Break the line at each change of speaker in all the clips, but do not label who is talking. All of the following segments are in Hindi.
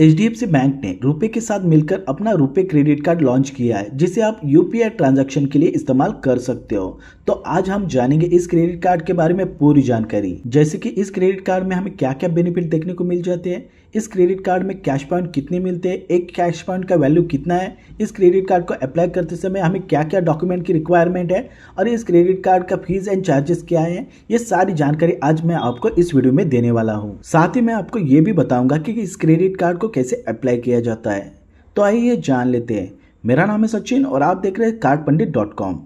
एच बैंक ने रुपए के साथ मिलकर अपना रुपए क्रेडिट कार्ड लॉन्च किया है जिसे आप यूपीआई ट्रांजैक्शन के लिए इस्तेमाल कर सकते हो तो आज हम जानेंगे इस क्रेडिट कार्ड के बारे में पूरी जानकारी जैसे कि इस क्रेडिट कार्ड में हमें क्या क्या बेनिफिट देखने को मिल जाते हैं इस क्रेडिट कार्ड में कैश पॉइंट कितने मिलते हैं एक कैश पॉइंट का वैल्यू कितना है इस क्रेडिट कार्ड को अप्लाई करते समय हमें क्या क्या डॉक्यूमेंट की रिक्वायरमेंट है और इस क्रेडिट कार्ड का फीस एंड चार्जेस क्या है ये सारी जानकारी आज मैं आपको इस वीडियो में देने वाला हूँ साथ ही मैं आपको ये भी बताऊंगा कि इस क्रेडिट कार्ड को कैसे अप्लाई किया जाता है तो आइए जान लेते हैं मेरा नाम है सचिन और आप देख रहे हैं कार्ड पंडित डॉट कॉम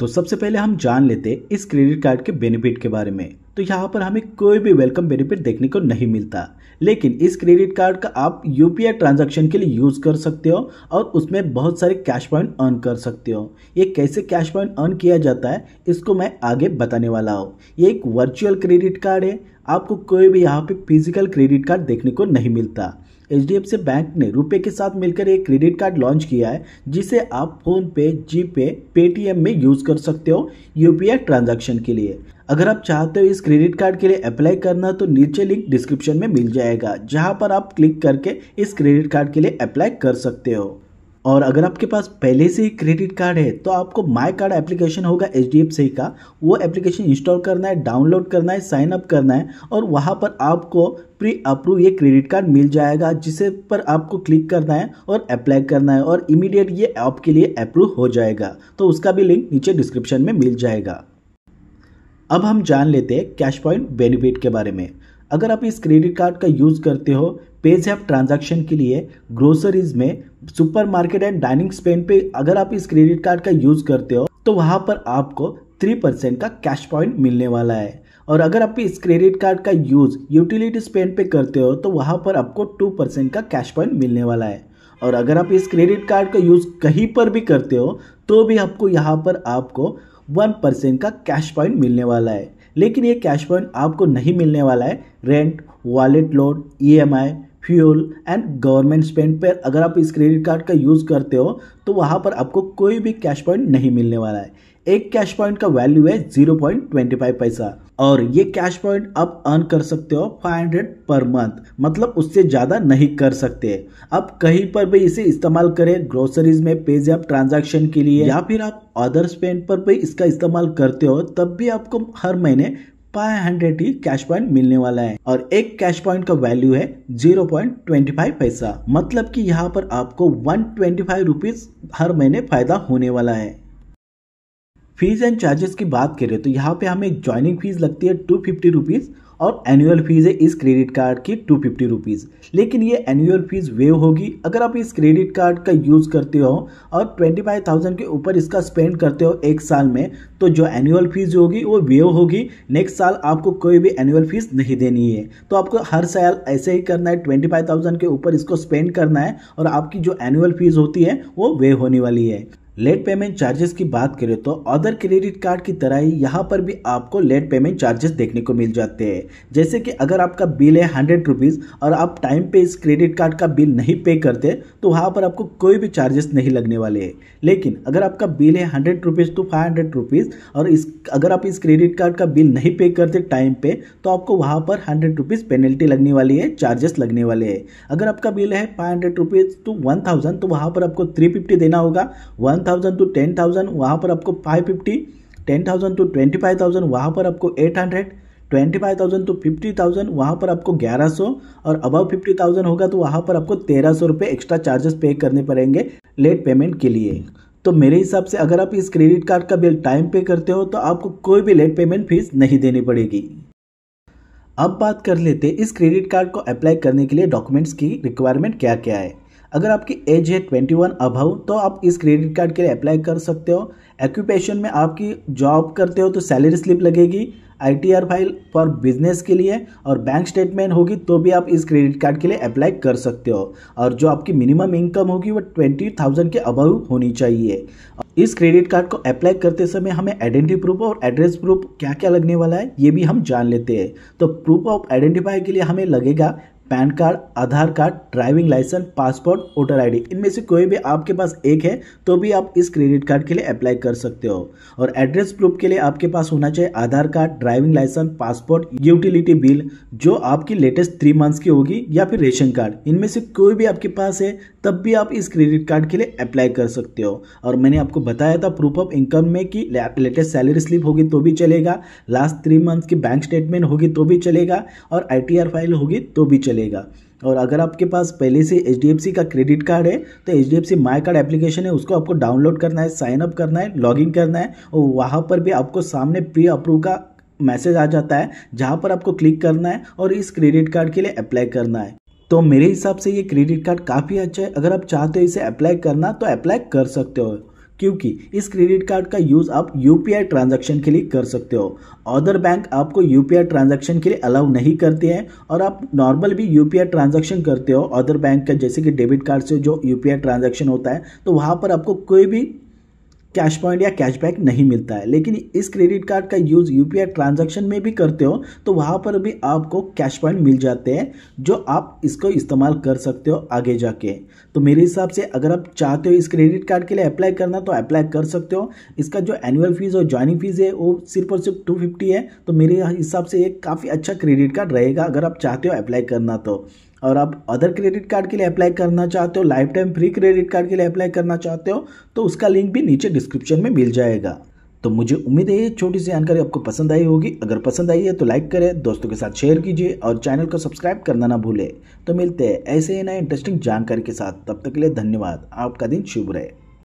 तो सबसे पहले हम जान लेते इस क्रेडिट कार्ड के बेनिफिट के बारे में तो यहाँ पर हमें कोई भी वेलकम बेनिफिट देखने को नहीं मिलता लेकिन इस क्रेडिट कार्ड का आप यू ट्रांजैक्शन के लिए यूज़ कर सकते हो और उसमें बहुत सारे कैश पॉइंट अर्न कर सकते हो ये कैसे कैश पॉइंट अर्न किया जाता है इसको मैं आगे बताने वाला हूँ ये एक वर्चुअल क्रेडिट कार्ड है आपको कोई भी यहाँ पे फिजिकल क्रेडिट कार्ड देखने को नहीं मिलता एच बैंक ने रुपए के साथ मिलकर एक क्रेडिट कार्ड लॉन्च किया है जिसे आप फोन पे जी पे पेटीएम में यूज कर सकते हो यूपीआई ट्रांजैक्शन के लिए अगर आप चाहते हो इस क्रेडिट कार्ड के लिए अप्लाई करना तो नीचे लिंक डिस्क्रिप्शन में मिल जाएगा जहां पर आप क्लिक करके इस क्रेडिट कार्ड के लिए अप्लाई कर सकते हो और अगर आपके पास पहले से ही क्रेडिट कार्ड है तो आपको माय कार्ड एप्लीकेशन होगा एच डी एफ सी का वो एप्लीकेशन इंस्टॉल करना है डाउनलोड करना है साइन अप करना है और वहाँ पर आपको प्री अप्रूव ये क्रेडिट कार्ड मिल जाएगा जिसे पर आपको क्लिक करना है और अप्लाई करना है और इमीडिएट ये आपके लिए अप्रूव हो जाएगा तो उसका भी लिंक नीचे डिस्क्रिप्शन में मिल जाएगा अब हम जान लेते हैं कैश पॉइंट बेनिफिट के बारे में अगर आप इस क्रेडिट कार्ड का यूज़ करते हो पेजैप ट्रांजैक्शन के लिए ग्रोसरीज में सुपरमार्केट एंड डाइनिंग स्पेन पे अगर आप इस क्रेडिट कार्ड का यूज़ करते हो तो वहाँ पर आपको थ्री परसेंट का कैश पॉइंट मिलने वाला है और अगर आप इस क्रेडिट कार्ड का यूज़ यूटिलिटी स्पेन पे करते हो तो वहाँ पर आपको टू परसेंट का कैश पॉइंट मिलने वाला है और अगर आप इस क्रेडिट कार्ड का यूज़ कहीं पर भी करते हो तो भी आपको यहाँ पर आपको वन परसेंट का कैश पॉइंट मिलने वाला है लेकिन ये कैश पॉइंट आपको नहीं मिलने वाला है rent wallet loan E fuel and government spend पर अगर आप इस क्रेडिट कार्ड का यूज़ करते हो तो वहाँ पर आपको कोई भी कैश पॉइंट नहीं मिलने वाला है एक कैश पॉइंट का वैल्यू है जीरो पॉइंट ट्वेंटी फाइव पैसा और ये कैश पॉइंट आप अर्न कर सकते हो फाइव हंड्रेड पर मंथ मतलब उससे ज़्यादा नहीं कर सकते आप कहीं पर भी इसे इस्तेमाल करें ग्रोसरीज में पेज ऐप ट्रांजैक्शन के लिए या फिर आप अदर स्पेंड पर भी इसका इस्तेमाल करते हो तब भी आपको हर महीने फाइव हंड्रेड ही कैश पॉइंट मिलने वाला है और एक कैश पॉइंट का वैल्यू है जीरो पॉइंट ट्वेंटी फाइव पैसा मतलब कि यहाँ पर आपको वन ट्वेंटी फाइव रुपीज हर महीने फायदा होने वाला है फीस एंड चार्जेस की बात करें तो यहाँ पे हमें ज्वाइनिंग फीस लगती है टू फिफ्टी रुपीज़ और एनुअल फीस है इस क्रेडिट कार्ड की टू फिफ्टी रुपीज़ लेकिन ये एनुअल फीस वेव होगी अगर आप इस क्रेडिट कार्ड का यूज़ करते हो और ट्वेंटी फाइव थाउजेंड के ऊपर इसका स्पेंड करते हो एक साल में तो जो एनुअल फीस होगी वो वेव होगी नेक्स्ट साल आपको कोई भी एनुअल फीस नहीं देनी है तो आपको हर साल ऐसे ही करना है ट्वेंटी फाइव थाउजेंड के ऊपर इसको स्पेंड करना है और आपकी जो एनुअल फीस होती है वो वेव होने वाली है लेट पेमेंट चार्जेस की बात करें तो अदर क्रेडिट कार्ड की तरह ही यहाँ पर भी आपको लेट पेमेंट चार्जेस देखने को मिल जाते हैं जैसे कि अगर आपका बिल है हंड्रेड रुपीज़ और आप टाइम पे इस क्रेडिट कार्ड का बिल नहीं पे करते तो वहाँ पर आपको कोई भी चार्जेस नहीं लगने वाले हैं लेकिन अगर आपका बिल है hundred rupees to five hundred rupees और इस अगर आप इस क्रेडिट कार्ड का बिल नहीं पे करते टाइम पे तो आपको वहाँ पर हंड्रेड रुपीज़ पेनल्टी लगने वाली है चार्जेस लगने वाले हैं अगर आपका बिल है five hundred rupees to one thousand तो वहाँ पर आपको थ्री फिफ्टी देना होगा one thousand to ten thousand वहाँ पर आपको five fifty ten thousand to twenty five thousand वहाँ पर आपको eight hundred twenty five thousand to fifty thousand वहाँ पर आपको ग्यारह सौ और अबव फिफ्टी थाउजेंड होगा तो वहाँ पर आपको तेरह सौ रुपये एक्स्ट्रा चार्जेस पे करने पड़ेंगे लेट पेमेंट के लिए तो मेरे हिसाब से अगर आप इस क्रेडिट कार्ड का बिल टाइम पे करते हो तो आपको कोई भी लेट पेमेंट फीस नहीं देनी पड़ेगी अब बात कर लेते इस क्रेडिट कार्ड को अप्लाई करने के लिए डॉक्यूमेंट्स की रिक्वायरमेंट क्या क्या है अगर आपकी एज है ट्वेंटी वन अभव तो आप इस क्रेडिट कार्ड के लिए अप्लाई कर सकते हो एक्यूपेशन में आपकी जॉब करते हो तो सैलरी स्लिप लगेगी आईटीआर फाइल फॉर बिजनेस के लिए और बैंक स्टेटमेंट होगी तो भी आप इस क्रेडिट कार्ड के लिए अप्लाई कर सकते हो और जो आपकी मिनिमम इनकम होगी वो ट्वेंटी थाउजेंड के अबव होनी चाहिए इस क्रेडिट कार्ड को अप्लाई करते समय हमें आइडेंटिटी प्रूफ और एड्रेस प्रूफ क्या क्या लगने वाला है ये भी हम जान लेते हैं तो प्रूफ ऑफ आइडेंटिफाई के लिए हमें लगेगा PAN card Aadhaar card driving licence passport voter ID इनमें से कोई भी आपके पास एक है तो भी आप इस क्रेडिट कार्ड के लिए अप्लाई कर सकते हो और एड्रेस प्रूफ के लिए आपके पास होना चाहिए Aadhaar card driving licence passport utility bill जो आपकी लेटेस्ट थ्री मंथ्स की होगी या फिर रेशन कार्ड इनमें से कोई भी आपके पास है तब भी आप इस क्रेडिट कार्ड के लिए अप्लाई कर सकते हो और मैंने आपको बताया था प्रूफ ऑफ इनकम में कि लेटेस्ट सैलरी स्लिप होगी तो भी चलेगा लास्ट थ्री मंथ की बैंक स्टेटमेंट होगी तो भी चलेगा और आई फाइल होगी तो भी चलेगा और अगर आपके पास पहले से एच का क्रेडिट कार्ड है तो H D F C my card application है उसको आपको डाउनलोड करना है साइनअप करना है लॉगिन करना है और वहाँ पर भी आपको सामने प्री अप्रूव का मैसेज आ जाता है जहाँ पर आपको क्लिक करना है और इस क्रेडिट कार्ड के लिए अप्लाई करना है तो मेरे हिसाब से ये क्रेडिट कार्ड काफ़ी अच्छा है अगर आप चाहते हो इसे अप्लाई करना तो अप्लाई कर सकते हो क्योंकि इस क्रेडिट कार्ड का यूज़ आप यू पी ट्रांजैक्शन के लिए कर सकते हो अदर बैंक आपको यू पी ट्रांजैक्शन के लिए अलाउ नहीं करते हैं और आप नॉर्मल भी यू पी ट्रांजैक्शन करते हो अदर बैंक का जैसे कि डेबिट कार्ड से जो यू पी ट्रांजैक्शन होता है तो वहाँ पर आपको कोई भी कैश पॉइंट या कैशबैक नहीं मिलता है लेकिन इस क्रेडिट कार्ड का यूज़ यू ट्रांजैक्शन में भी करते हो तो वहाँ पर भी आपको कैश पॉइंट मिल जाते हैं जो आप इसको इस्तेमाल कर सकते हो आगे जाके तो मेरे हिसाब से अगर आप चाहते हो इस क्रेडिट कार्ड के लिए अप्लाई करना तो अप्लाई कर सकते हो इसका जो एनुअल फीस और ज्वाइनिंग फीस है वो सिर्फ और सिर्फ टू है तो मेरे हिसाब से ये काफ़ी अच्छा क्रेडिट कार्ड रहेगा अगर आप चाहते हो अप्लाई करना तो और आप अदर क्रेडिट कार्ड के लिए अप्लाई करना चाहते हो lifetime free credit card के लिए अप्लाई करना चाहते हो तो उसका लिंक भी नीचे डिस्क्रिप्शन में मिल जाएगा तो मुझे उम्मीद है ये छोटी सी जानकारी आपको पसंद आई होगी अगर पसंद आई है तो लाइक करें दोस्तों के साथ शेयर कीजिए और चैनल को सब्सक्राइब करना ना भूलें तो मिलते हैं ऐसे ही नए इंटरेस्टिंग जानकारी के साथ तब तक के लिए धन्यवाद आपका दिन शुभ रहे